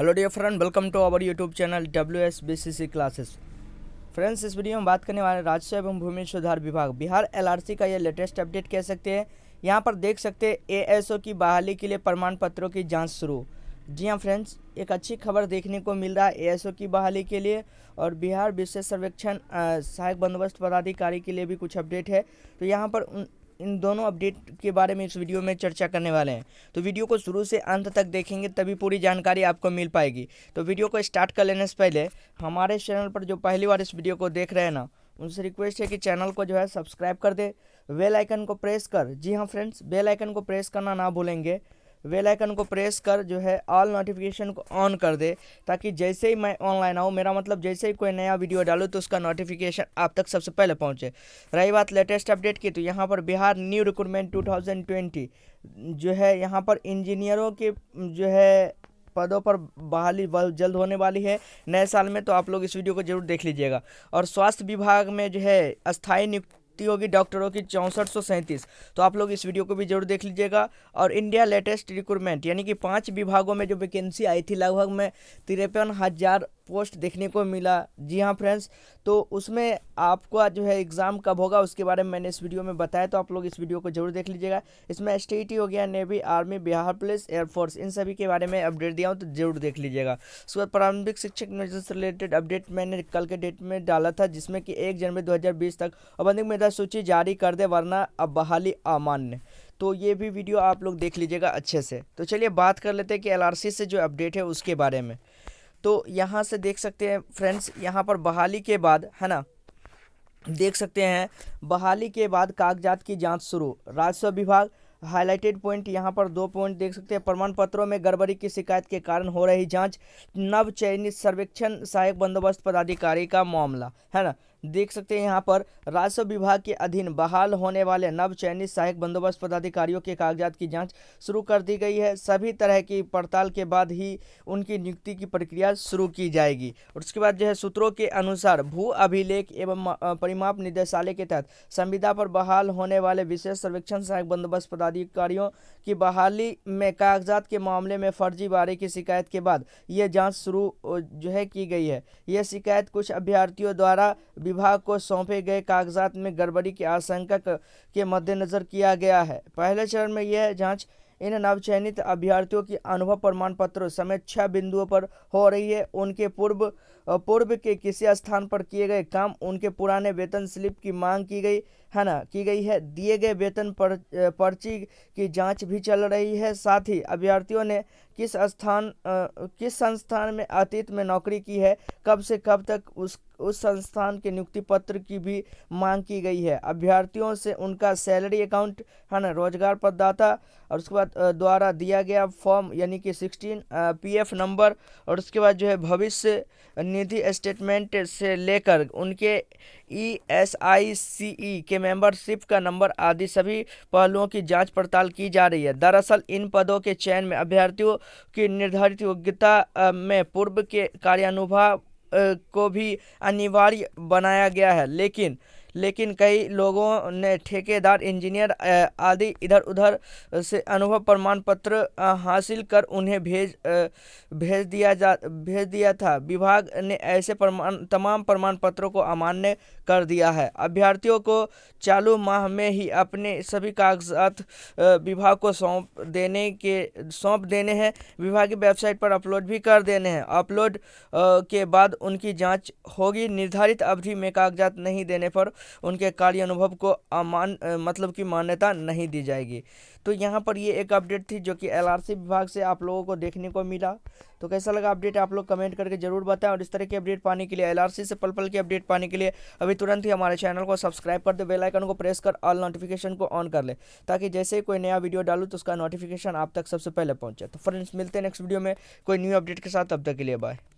hello dear friend welcome to our YouTube channel W S B C C classes friends इस video में बात करने वाले राजस्व एवं भूमि सुधार विभाग बिहार एलआरसी का यह लेटेस्ट अपडेट कह सकते हैं यहाँ पर देख सकते हैं एएसओ की बहाली के लिए प्रमाण पत्रों की जाँच शुरू जी हाँ फ्रेंड्स एक अच्छी खबर देखने को मिल रहा है ओ की बहाली के लिए और बिहार विशेष सर्वेक्षण सहायक बंदोबस्त पदाधिकारी के लिए भी कुछ अपडेट है तो यहाँ पर उन इन दोनों अपडेट के बारे में इस वीडियो में चर्चा करने वाले हैं तो वीडियो को शुरू से अंत तक देखेंगे तभी पूरी जानकारी आपको मिल पाएगी तो वीडियो को स्टार्ट कर लेने से पहले हमारे चैनल पर जो पहली बार इस वीडियो को देख रहे हैं ना उनसे रिक्वेस्ट है कि चैनल को जो है सब्सक्राइब कर दे बेल आइकन को प्रेस कर जी हाँ फ्रेंड्स बेल आइकन को प्रेस करना ना भूलेंगे वेल आइकन को प्रेस कर जो है ऑल नोटिफिकेशन को ऑन कर दे ताकि जैसे ही मैं ऑनलाइन आऊँ मेरा मतलब जैसे ही कोई नया वीडियो डालूँ तो उसका नोटिफिकेशन आप तक सबसे पहले पहुँचे रही बात लेटेस्ट अपडेट की तो यहाँ पर बिहार न्यू रिक्रूटमेंट 2020 जो है यहाँ पर इंजीनियरों के जो है पदों पर बहाली जल्द होने वाली है नए साल में तो आप लोग इस वीडियो को जरूर देख लीजिएगा और स्वास्थ्य विभाग में जो है अस्थायी नियुक्त नियुक्ति होगी डॉक्टरों की चौंसठ सौ सैंतीस तो आप लोग इस वीडियो को भी जरूर देख लीजिएगा और इंडिया लेटेस्ट रिक्रूटमेंट यानी कि पाँच विभागों में जो वैकेंसी आई थी लगभग में तिरपन हज़ार पोस्ट देखने को मिला जी हाँ फ्रेंड्स तो उसमें आपका जो है एग्ज़ाम कब होगा उसके बारे में मैंने इस वीडियो में बताया तो आप लोग इस वीडियो को जरूर देख लीजिएगा इसमें एस हो गया navy army Bihar police air force इन सभी के बारे में अपडेट दिया हूँ तो जरूर देख लीजिएगा उसके बाद प्रारंभिक शिक्षक नियोजन से रिलेटेड अपडेट मैंने कल के डेट में डाला था जिसमें कि एक जनवरी दो तक और बंदिक मेधा तय सूची जारी कर दे वरना अब बहाली अमान्य तो ये भी वीडियो आप लोग देख लीजिएगा अच्छे से तो चलिए बात कर लेते हैं कि एलआरसी से जो अपडेट है उसके बारे में तो यहाँ से देख सकते हैं फ्रेंड्स यहाँ पर बहाली के बाद है ना देख सकते हैं बहाली के बाद कागजात की जाँच शुरू राजस्व विभाग हाईलाइटेड पॉइंट यहां पर दो पॉइंट देख सकते हैं प्रमाण पत्रों में गड़बड़ी की शिकायत के कारण हो रही जांच नव चयनित सर्वेक्षण सहायक बंदोबस्त पदाधिकारी का मामला है ना देख सकते हैं यहाँ पर राजस्व विभाग के अधीन बहाल होने वाले नव चयनित सहायक बंदोबस्त पदाधिकारियों के कागजात की जाँच शुरू कर दी गई है सभी तरह की पड़ताल के बाद ही उनकी नियुक्ति की प्रक्रिया शुरू की जाएगी और उसके बाद जो है सूत्रों के अनुसार भू अभिलेख एवं परिमाप निदेशालय के तहत संविदा पर बहाल होने वाले विशेष सर्वेक्षण सहायक बंदोबस्त पदाधिकारियों की बहाली में कागजात के मामले में बारे की शिकायत के बाद यह जाँच शुरू जो है की गई है यह शिकायत कुछ अभ्यर्थियों द्वारा विभाग को सौंपे गए कागजात में गड़बड़ी की आशंका के मद्देनजर किया गया है पहले चरण में यह जांच इन नवचयनित अभ्यर्थियों की अनुभव प्रमाण पत्रों समेत छह बिंदुओं पर हो रही है उनके पूर्व पूर्व के किसी स्थान पर किए गए काम उनके पुराने वेतन स्लिप की मांग की गई है ना की गई है दिए गए वेतन पर, पर्ची की जांच भी चल रही है साथ ही अभ्यर्थियों ने किस स्थान किस संस्थान में अतीत में नौकरी की है कब से कब तक उस उस संस्थान के नियुक्ति पत्र की भी मांग की गई है अभ्यर्थियों से उनका सैलरी अकाउंट है ना रोजगार प्रदाता और उसके बाद द्वारा दिया गया फॉर्म यानी कि सिक्सटीन पीएफ नंबर और उसके बाद जो है भविष्य निधि स्टेटमेंट से लेकर उनके ई एस आई सी ई के मेंबरशिप का नंबर आदि सभी पहलुओं की जांच पड़ताल की जा रही है दरअसल इन पदों के चयन में अभ्यर्थियों की निर्धारित योग्यता में पूर्व के कार्यानुभव को भी अनिवार्य बनाया गया है लेकिन लेकिन कई लोगों ने ठेकेदार इंजीनियर आदि इधर उधर से अनुभव प्रमाण पत्र हासिल कर उन्हें भेज भेज दिया जा भेज दिया था विभाग ने ऐसे प्रमाण तमाम प्रमाण पत्रों को अमान्य कर दिया है अभ्यर्थियों को चालू माह में ही अपने सभी कागजात विभाग को सौंप देने के सौंप देने हैं विभाग की वेबसाइट पर अपलोड भी कर देने हैं अपलोड के बाद उनकी जाँच होगी निर्धारित अवधि में कागजात नहीं देने पर उनके कार्य अनुभव को अमान मतलब कि मान्यता नहीं दी जाएगी तो यहाँ पर ये एक अपडेट थी जो कि एलआरसी विभाग से आप लोगों को देखने को मिला तो कैसा लगा अपडेट आप लोग कमेंट करके जरूर बताएं और इस तरह के अपडेट पाने के लिए एलआरसी से पल पल के अपडेट पाने के लिए अभी तुरंत ही हमारे चैनल को सब्सक्राइब कर दे बेल आइकन को प्रेस कर ऑल नोटिफिकेशन को ऑन कर ले ताकि जैसे ही कोई नया वीडियो डालू तो उसका नोटिफिकेशन आप तक सबसे पहले पहुँचे तो फ्रेंड्स मिलते हैं नेक्स्ट वीडियो में कोई न्यू अपडेट के साथ अब तक के लिए बाय